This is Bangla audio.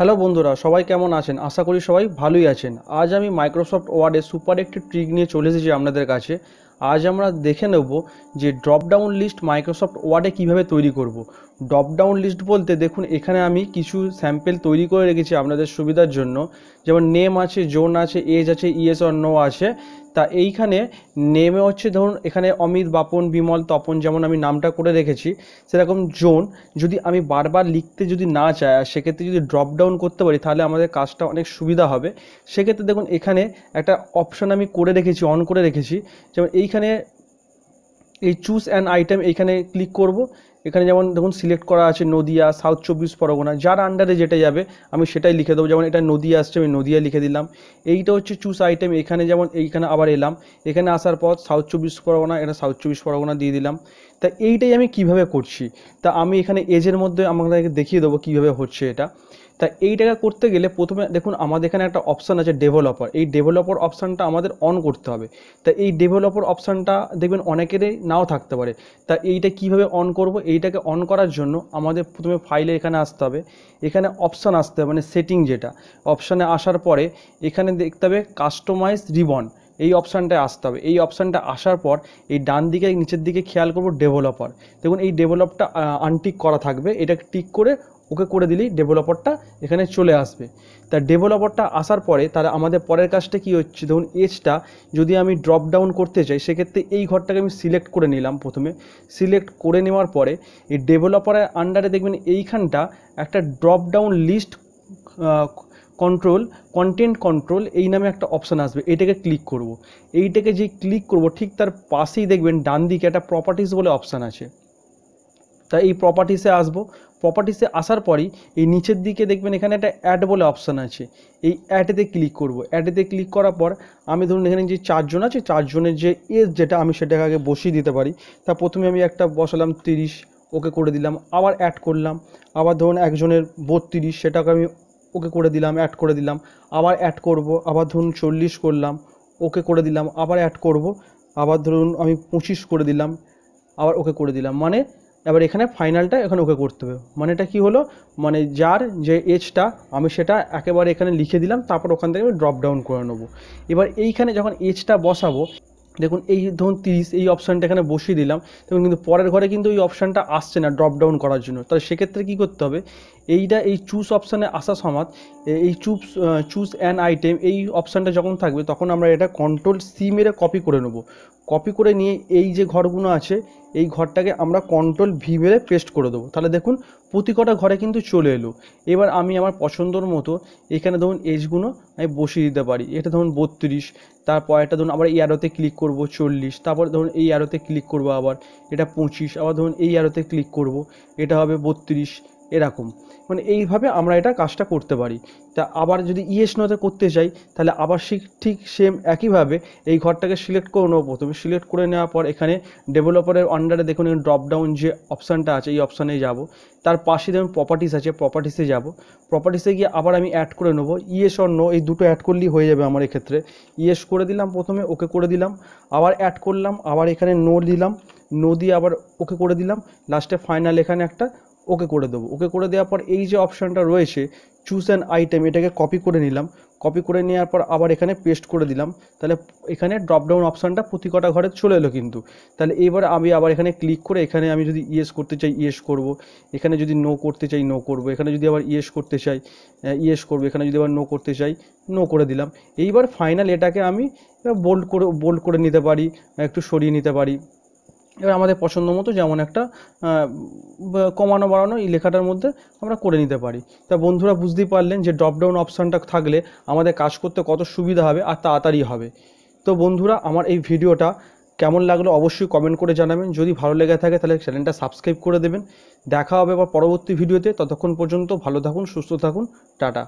হ্যালো বন্ধুরা সবাই কেমন আছেন আশা করি সবাই ভালোই আছেন আজ আমি মাইক্রোসফট ওয়ার্ডে সুপার একটি ট্রিক নিয়ে চলে এসেছি আপনাদের কাছে আজ আমরা দেখে নেব যে ড্রপডাউন লিস্ট মাইক্রোসফট ওয়ার্ডে কিভাবে তৈরি করব। ড্রপডাউন লিস্ট বলতে দেখুন এখানে আমি কিছু স্যাম্পেল তৈরি করে রেখেছি আপনাদের সুবিধার জন্য যেমন নেম আছে জোন আছে এজ আছে ইএস অর নো আছে তা এইখানে নেমে হচ্ছে ধরুন এখানে অমিত বাপন বিমল তপন যেমন আমি নামটা করে রেখেছি সেরকম জোন যদি আমি বারবার লিখতে যদি না চাই আর সেক্ষেত্রে যদি ড্রপ ডাউন করতে পারি তাহলে আমাদের কাজটা অনেক সুবিধা হবে সেক্ষেত্রে দেখুন এখানে একটা অপশান আমি করে রেখেছি অন করে রেখেছি যেমন এইখানে এই চুজ অ্যান আইটেম এইখানে ক্লিক করব এখানে যেমন দেখুন সিলেক্ট করা আছে নদিয়া সাউথ চব্বিশ পরগনা যার আন্ডারে যেটা যাবে আমি সেটাই লিখে দেবো যেমন এটা নদিয়া আসছে আমি নদিয়া লিখে দিলাম এইটা হচ্ছে চুজ আইটেম এখানে যেমন এইখানে আবার এলাম এখানে আসার পর সাউথ চব্বিশ পরগনা এটা সাউথ চব্বিশ পরগনা দিয়ে দিলাম তা এইটাই আমি কিভাবে করছি তা আমি এখানে এজের মধ্যে আমাকে দেখিয়ে দেবো কিভাবে হচ্ছে এটা তা এইটাকে করতে গেলে প্রথমে দেখুন আমাদের এখানে একটা অপশান আছে ডেভেলপার এই ডেভেলপার অপশানটা আমাদের অন করতে হবে তা এই ডেভেলপার অপশানটা দেখবেন অনেকেরই নাও থাকতে পারে তা এইটা কিভাবে অন করব এইটাকে অন করার জন্য আমাদের প্রথমে ফাইলে এখানে আসতে হবে এখানে অপশান আসতে হবে মানে সেটিং যেটা অপশানে আসার পরে এখানে দেখতে হবে কাস্টমাইজ রিবন এই অপশানটায় আসতে হবে এই অপশানটা আসার পর এই ডান দিকে নিচের দিকে খেয়াল করব ডেভেলপার দেখুন এই ডেভেলপটা আনটিক করা থাকবে এটা টিক করে ওকে করে দিলেই ডেভেলপারটা এখানে চলে আসবে তা ডেভেলপারটা আসার পরে তার আমাদের পরের কাজটা কী হচ্ছে ধরুন এজটা যদি আমি ড্রপ ডাউন করতে চাই সেক্ষেত্রে এই ঘরটাকে আমি সিলেক্ট করে নিলাম প্রথমে সিলেক্ট করে নেওয়ার পরে এই ডেভেলপারের আন্ডারে দেখবেন এইখানটা একটা drop down list control content control এই নামে একটা অপশান আসবে এটাকে ক্লিক করব। এইটাকে যে ক্লিক করব ঠিক তার পাশেই দেখবেন ডান দিকে একটা প্রপার্টিস বলে অপশান আছে তাই এই প্রপার্টিসে আসবো প্রপার্টিসে আসার পরই এই নিচের দিকে দেখবেন এখানে একটা অ্যাড বলে অপশান আছে এই অ্যাডেতে ক্লিক করব অ্যাডেতে ক্লিক করার পর আমি ধরুন এখানে যে চারজন আছে চারজনের যে এজ যেটা আমি সেটাকে আগে বসিয়ে দিতে পারি তা প্রথমে আমি একটা বসালাম তিরিশ ওকে করে দিলাম আবার অ্যাড করলাম আবার ধরুন একজনের বত্রিশ সেটাকে আমি ওকে করে দিলাম অ্যাড করে দিলাম আবার অ্যাড করব আবার ধরুন চল্লিশ করলাম ওকে করে দিলাম আবার অ্যাড করব আবার ধরুন আমি পঁচিশ করে দিলাম আবার ওকে করে দিলাম মানে এবার এখানে ফাইনালটা এখানে ওকে করতে হবে মানে এটা কী হলো মানে যার যে এজটা আমি সেটা একেবারে এখানে লিখে দিলাম তারপর ওখান থেকে আমি ড্রপ ডাউন করে নেবো এবার এইখানে যখন এজটা বসাবো দেখুন এই ধরুন তিরিশ এই অপশানটা এখানে বসিয়ে দিলাম তখন কিন্তু পরের ঘরে কিন্তু এই অপশানটা আসছে না ড্রপ ডাউন করার জন্য তাহলে সেক্ষেত্রে কী করতে হবে এইটা এই চুজ অপশানে আসা সমাত এই চুপ চুজ অ্যান আইটেম এই অপশানটা যখন থাকবে তখন আমরা এটা কন্ট্রোল সি মেরে কপি করে নেব কপি করে নিয়ে এই যে ঘরগুলো আছে এই ঘরটাকে আমরা কন্ট্রোল ভি মেরে পেস্ট করে দেবো তাহলে দেখুন প্রতি কটা ঘরে কিন্তু চলে এলো এবার আমি আমার পছন্দর মতো এখানে ধরুন এজগুলো আমি বসিয়ে দিতে পারি এটা ধরুন বত্রিশ তারপর এটা ধরুন আবার এই অ্যারোতে ক্লিক করব চল্লিশ তারপর ধরুন এই অ্যারোতে ক্লিক করব আবার এটা পঁচিশ আবার ধরুন এই অ্যারোতে ক্লিক করব এটা হবে বত্রিশ এরকম মানে এইভাবে আমরা এটা কাজটা করতে পারি তা আবার যদি ইয়েস নোতে করতে চাই তাহলে আবার ঠিক সেম একইভাবে এই ঘরটাকে সিলেক্ট করে নেবো প্রথমে সিলেক্ট করে নেওয়ার পর এখানে ডেভেলপারের আন্ডারে দেখুন ড্রপ ডাউন যে অপশানটা আছে এই অপশানে যাব তার পাশে দেখুন প্রপার্টিস আছে প্রপার্টিসে যাব প্রপার্টিসে গিয়ে আবার আমি অ্যাড করে নেবো ইয়েস অর নো এই দুটো অ্যাড করলেই হয়ে যাবে আমার এক্ষেত্রে ইয়েস করে দিলাম প্রথমে ওকে করে দিলাম আবার অ্যাড করলাম আবার এখানে নো দিলাম নো দিয়ে আবার ওকে করে দিলাম লাস্টে ফাইনাল এখানে একটা ওকে করে দেবো ওকে করে দেওয়ার পর এই যে অপশানটা রয়েছে চুজ অ্যান আইটেম এটাকে কপি করে নিলাম কপি করে নেওয়ার পর আবার এখানে পেস্ট করে দিলাম তাহলে এখানে ড্রপডাউন অপশানটা প্রতি কটা ঘরে চলে এলো কিন্তু তাহলে এবার আমি আবার এখানে ক্লিক করে এখানে আমি যদি ইয়েস করতে চাই ইয়েস করব এখানে যদি নো করতে চাই নো করব এখানে যদি আবার ইয়েস করতে চাই ইয়েস করব এখানে যদি আবার নো করতে চাই নো করে দিলাম এইবার ফাইনাল এটাকে আমি বোল্ড করে বোল্ড করে নিতে পারি একটু সরিয়ে নিতে পারি এবার আমাদের পছন্দ মতো যেমন একটা কমানো বাড়ানো এই লেখাটার মধ্যে আমরা করে নিতে পারি তা বন্ধুরা বুঝতেই পারলেন যে ড্রপডাউন অপশানটা থাকলে আমাদের কাজ করতে কত সুবিধা হবে আর তাড়াতাড়ি হবে তো বন্ধুরা আমার এই ভিডিওটা কেমন লাগলো অবশ্যই কমেন্ট করে জানাবেন যদি ভালো লেগে থাকে তাহলে চ্যানেলটা সাবস্ক্রাইব করে দেবেন দেখা হবে আবার পরবর্তী ভিডিওতে ততক্ষণ পর্যন্ত ভালো থাকুন সুস্থ থাকুন টাটা